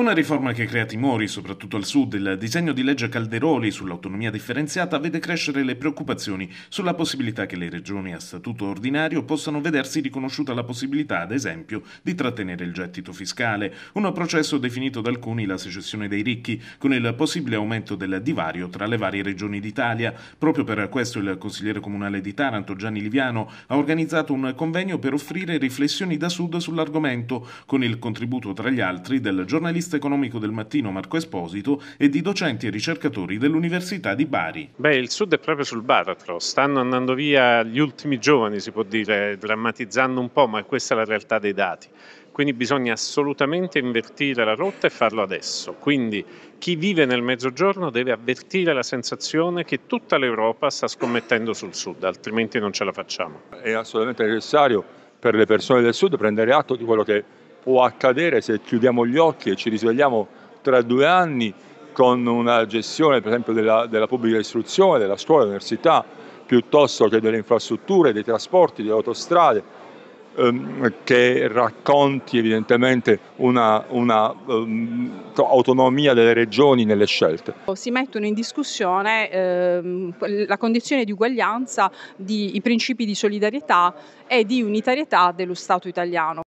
Una riforma che crea timori, soprattutto al sud, il disegno di legge Calderoli sull'autonomia differenziata vede crescere le preoccupazioni sulla possibilità che le regioni a statuto ordinario possano vedersi riconosciuta la possibilità, ad esempio, di trattenere il gettito fiscale, un processo definito da alcuni la secessione dei ricchi, con il possibile aumento del divario tra le varie regioni d'Italia. Proprio per questo il consigliere comunale di Taranto, Gianni Liviano, ha organizzato un convegno per offrire riflessioni da sud sull'argomento, con il contributo tra gli altri del giornalista giornalista economico del mattino Marco Esposito e di docenti e ricercatori dell'Università di Bari. Beh, il Sud è proprio sul baratro, stanno andando via gli ultimi giovani, si può dire, drammatizzando un po', ma questa è la realtà dei dati quindi bisogna assolutamente invertire la rotta e farlo adesso. Quindi chi vive nel mezzogiorno deve avvertire la sensazione che tutta l'Europa sta scommettendo sul sud, altrimenti non ce la facciamo. È assolutamente necessario per le persone del sud prendere atto di quello che può accadere se chiudiamo gli occhi e ci risvegliamo tra due anni con una gestione per esempio della, della pubblica istruzione, della scuola, dell'università, piuttosto che delle infrastrutture, dei trasporti, delle autostrade, ehm, che racconti evidentemente una, una um, autonomia delle regioni nelle scelte. Si mettono in discussione ehm, la condizione di uguaglianza, di, i principi di solidarietà e di unitarietà dello Stato italiano.